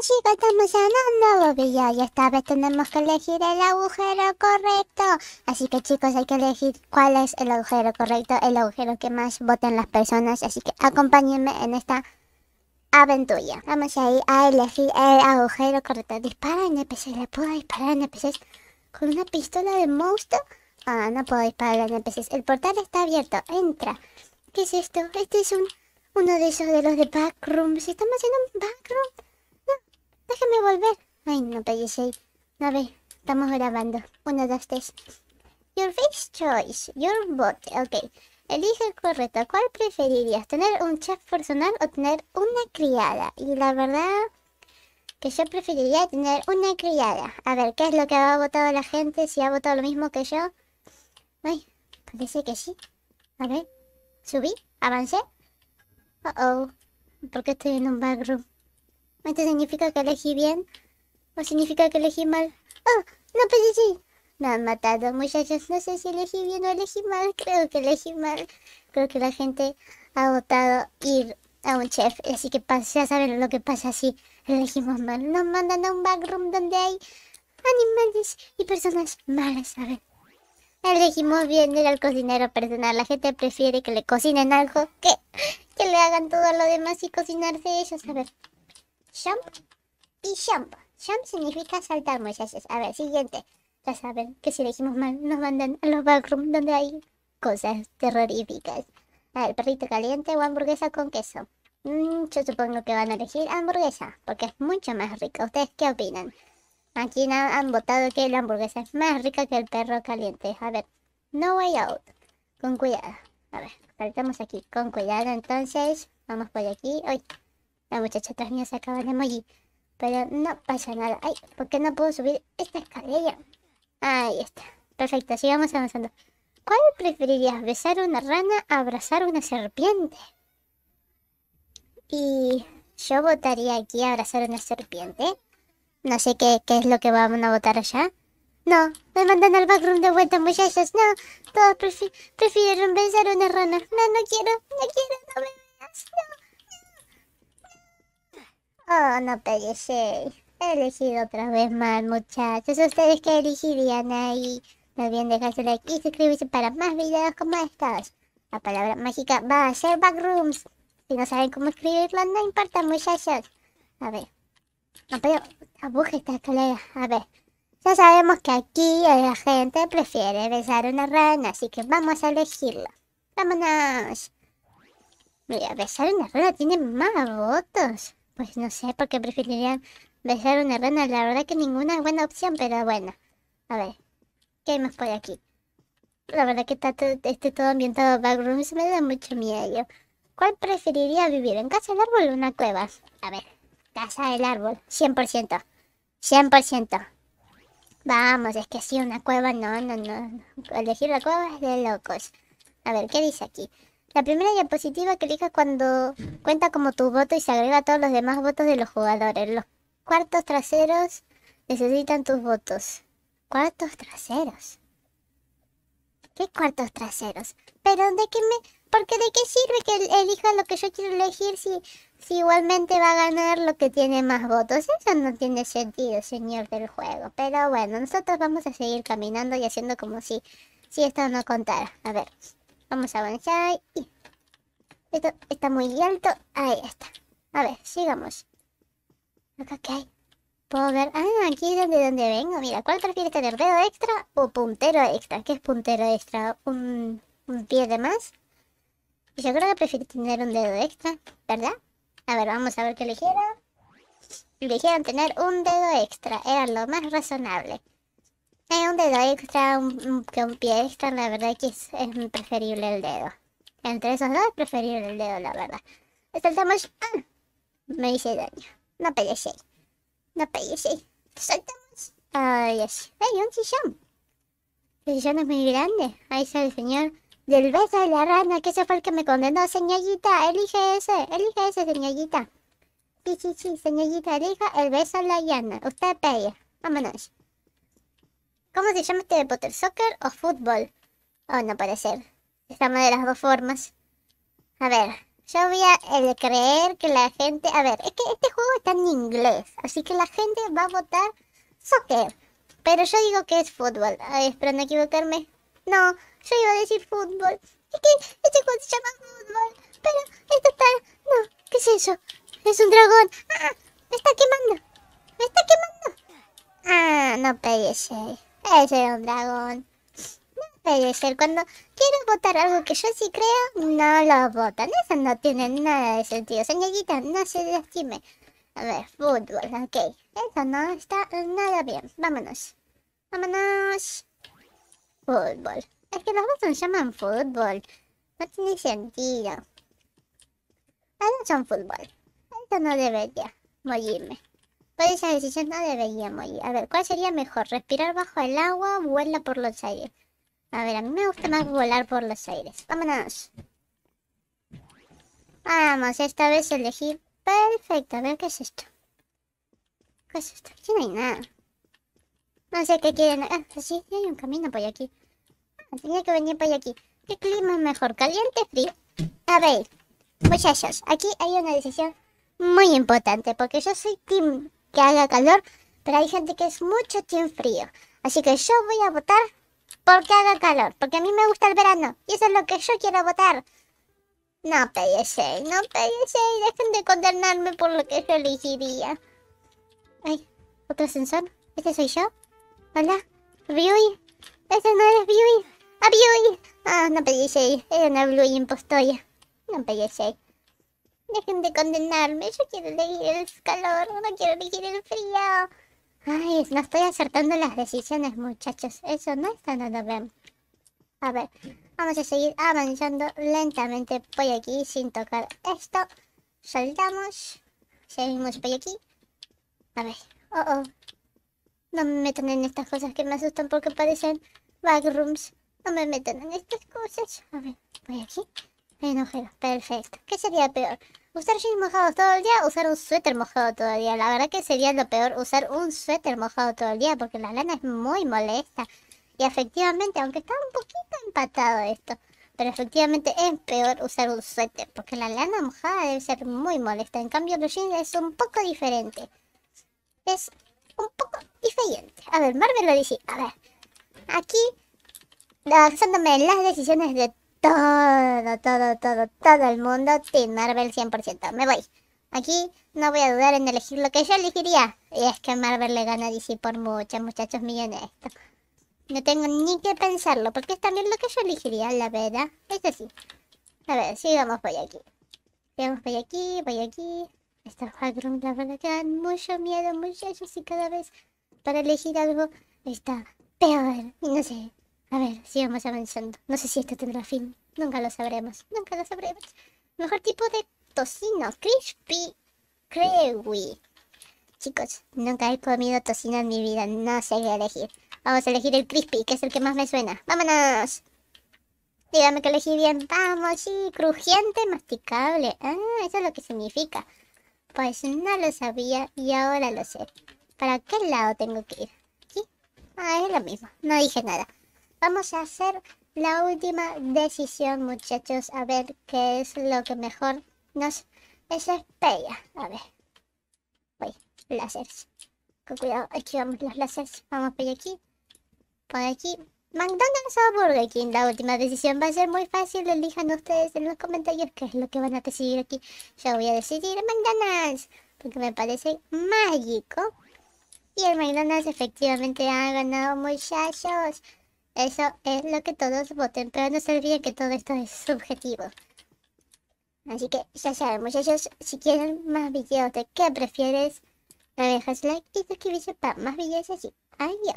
chicos, estamos en un nuevo video y esta vez tenemos que elegir el agujero correcto. Así que chicos, hay que elegir cuál es el agujero correcto, el agujero que más voten las personas. Así que acompáñenme en esta aventura. Vamos a ir a elegir el agujero correcto. Dispara NPC, ¿le puedo disparar NPC con una pistola de monstruo? Ah, no puedo disparar NPCs. El portal está abierto, entra. ¿Qué es esto? Este es un... Uno de esos de los de backrooms. Estamos en un backroom. Déjame volver. Ay, no sé. A ver, estamos grabando. Uno, dos, tres. Your face choice. Your vote. Ok. Elige el correcto. ¿Cuál preferirías? ¿Tener un chef personal o tener una criada? Y la verdad que yo preferiría tener una criada. A ver, ¿qué es lo que ha votado la gente? Si ha votado lo mismo que yo. Ay, parece que sí. A ver, subí, avancé. Uh oh, ¿Por qué estoy en un backroom? ¿Esto significa que elegí bien? ¿O significa que elegí mal? ¡Oh! ¡No pues sí! Me han matado, muchachos. No sé si elegí bien o elegí mal. Creo que elegí mal. Creo que la gente ha votado ir a un chef. Así que ya saben lo que pasa si elegimos mal. Nos mandan a un backroom donde hay animales y personas malas, ¿saben? Elegimos bien ir al cocinero personal. La gente prefiere que le cocinen algo que, que le hagan todo lo demás y cocinarse ellos, a ver jump y jump. Jump significa saltar, muchachos. A ver, siguiente. Ya saben que si elegimos mal, nos mandan a los backrooms donde hay cosas terroríficas. A ver, perrito caliente o hamburguesa con queso. Mm, yo supongo que van a elegir hamburguesa, porque es mucho más rica. ¿Ustedes qué opinan? Aquí han votado que la hamburguesa es más rica que el perro caliente. A ver, no way out. Con cuidado. A ver, saltamos aquí. Con cuidado, entonces. Vamos por aquí. ¡Uy! La muchacha atrás mía sacaba el emoji. Pero no pasa nada. Ay, ¿por qué no puedo subir esta escalera? Ahí está. Perfecto, sigamos avanzando. ¿Cuál preferirías? ¿Besar una rana? o ¿Abrazar una serpiente? Y yo votaría aquí a abrazar una serpiente. No sé qué, qué es lo que vamos a votar allá. No, me mandan al backroom de vuelta, muchachos. No, todos prefirieron besar una rana. No, no quiero, no quiero, no me veas, no. Oh, no pegué He elegido otra vez más, muchachos. ¿Ustedes que elegirían ahí? No olviden dejar su like y suscribirse para más videos como estos. La palabra mágica va a ser backrooms. Si no saben cómo escribirlo, no importa, muchachos. A ver. No puedo... Abuje esta escalera. A ver. Ya sabemos que aquí la gente prefiere besar una rana, así que vamos a elegirlo. ¡Vámonos! Mira, besar una rana tiene más votos pues no sé, porque preferirían besar una rana. La verdad que ninguna es buena opción, pero bueno. A ver, ¿qué hay más por aquí? La verdad que está todo, este todo ambientado backrooms me da mucho miedo. ¿Cuál preferiría vivir? ¿En casa del árbol o en una cueva? A ver, casa del árbol, 100%. 100%. Vamos, es que sí, una cueva, no, no, no. Elegir la cueva es de locos. A ver, ¿qué dice aquí? La primera diapositiva que elijas cuando cuenta como tu voto y se agrega a todos los demás votos de los jugadores. Los cuartos traseros necesitan tus votos. ¿Cuartos traseros? ¿Qué cuartos traseros? Pero de qué me... qué de qué sirve que elija lo que yo quiero elegir si, si igualmente va a ganar lo que tiene más votos. Eso no tiene sentido, señor del juego. Pero bueno, nosotros vamos a seguir caminando y haciendo como si, si esto no contara. A ver. Vamos a avanzar. Y... Esto está muy alto. Ahí está. A ver, sigamos. Acá hay. Puedo ver. Ah, aquí es donde, donde vengo. Mira, ¿cuál prefieres tener? ¿Dedo extra o puntero extra? ¿Qué es puntero extra? ¿Un, pie de más? Pues yo creo que prefiero tener un dedo extra, ¿verdad? A ver, vamos a ver qué eligieron. Eligieron tener un dedo extra. Era lo más razonable. Hay un dedo extra un, que un pie extra, la verdad que es, preferible el dedo. Entre esos dos es preferible el dedo, la verdad. Saltamos. ¡Ah! Me hice daño. No pegué No pegué Saltamos. Ay, yes. Hay un sillón. El sillón es muy grande. Ahí está el señor del beso de la rana, que ese fue el que me condenó, señorita. Elige ese, elige ese, señorita. Sí, sí, sí, señorita, elija el beso de la llana. Usted pega. Vámonos. ¿Cómo se llama este de deporte? ¿Soccer o fútbol? Oh, no puede ser. Estamos de las dos formas. A ver, yo voy a eh, creer que la gente... A ver, es que este juego está en inglés, así que la gente va a votar soccer. Pero yo digo que es fútbol. Ay, no equivocarme. No, yo iba a decir fútbol. Es que este juego se llama fútbol. Pero esto está... No, ¿qué es eso? Es un dragón. Ah, me está quemando. Me está quemando. Ah, no pese ahí puede ser un dragón. No puede ser. Cuando quiero votar algo que yo sí creo, no lo votan. Eso no tiene nada de sentido. Señorita, no se lastime. A ver, fútbol, ok. Eso no está nada bien. Vámonos. Vámonos. Fútbol. Es que los botones llaman fútbol. No tiene sentido. Ahora son fútbol. Esto no debería morirme de esa decisión no deberíamos ir. A ver, ¿cuál sería mejor? ¿Respirar bajo el agua o vuela por los aires? A ver, a mí me gusta más volar por los aires. Vámonos. Vamos, esta vez elegir Perfecto, a ver, ¿qué es esto? ¿Qué es esto? Aquí no hay nada. No sé qué quieren. Ah, sí, hay un camino por aquí. Ah, tenía que venir por aquí. ¿Qué clima es mejor? ¿Caliente frío? A ver, muchachos, aquí hay una decisión muy importante porque yo soy Team que haga calor, pero hay gente que es mucho tiempo frío. Así que yo voy a votar porque haga calor, porque a mí me gusta el verano y eso es lo que yo quiero votar. No pese, no pese, dejen de condenarme por lo que yo elegiría. Ay, otro ascensor. ¿Este soy yo? ¿Hola? ¿Ryui? ¿Ese no es Ryui? ¡Ah, Ryui! Ah, no pese, es una Blue impostoria. No pese. Dejen de condenarme, yo quiero elegir el calor, no quiero elegir el frío. Ay, no estoy acertando las decisiones, muchachos. Eso no está nada bien. A ver, vamos a seguir avanzando lentamente por aquí sin tocar esto. Saltamos. Seguimos por aquí. A ver. Oh, oh. No me metan en estas cosas que me asustan porque parecen backrooms. No me metan en estas cosas. A ver, voy aquí. Me enojé, Perfecto. ¿Qué sería peor? Usar jeans mojados todo el día, usar un suéter mojado todo el día. La verdad que sería lo peor usar un suéter mojado todo el día porque la lana es muy molesta. Y efectivamente, aunque está un poquito empatado esto, pero efectivamente es peor usar un suéter porque la lana mojada debe ser muy molesta. En cambio, los jeans es un poco diferente. Es un poco diferente. A ver, Marvel lo dice. A ver, aquí basándome en las decisiones de todo, todo, todo, todo el mundo tiene Marvel 100%. Me voy. Aquí no voy a dudar en elegir lo que yo elegiría. Y es que Marvel le gana a DC por mucho, muchachos, millones. Esto. No tengo ni que pensarlo, porque es también lo que yo elegiría, la verdad. Es así. A ver, sigamos por aquí. Vamos por aquí, por aquí. Esta Hagrum, la verdad que dan mucho miedo, muchachos, y cada vez para elegir algo está peor. Y no sé, a ver, sigamos avanzando. No sé si esto tendrá fin. Nunca lo sabremos. Nunca lo sabremos. Mejor tipo de tocino. Crispy Crewy. Chicos, nunca he comido tocino en mi vida. No sé qué elegir. Vamos a elegir el crispy, que es el que más me suena. ¡Vámonos! Dígame que elegí bien. Vamos, sí. Crujiente, masticable. Ah, eso es lo que significa. Pues no lo sabía y ahora lo sé. ¿Para qué lado tengo que ir? ¿Aquí? Ah, es lo mismo. No dije nada. Vamos a hacer la última decisión, muchachos, a ver qué es lo que mejor nos espera. A ver. Voy, láseres. Con cuidado, Aquí esquivamos los lásers. Vamos por aquí. Por aquí. McDonald's o Burger King, la última decisión va a ser muy fácil, elijan ustedes en los comentarios qué es lo que van a decidir aquí. Yo voy a decidir McDonald's, porque me parece mágico. Y el McDonald's efectivamente ha ganado muchachos. Eso es lo que todos voten, pero no se olviden que todo esto es subjetivo. Así que ya saben muchachos, si quieren más videos de qué prefieres, me dejas like y suscribirse para más videos así. Adiós.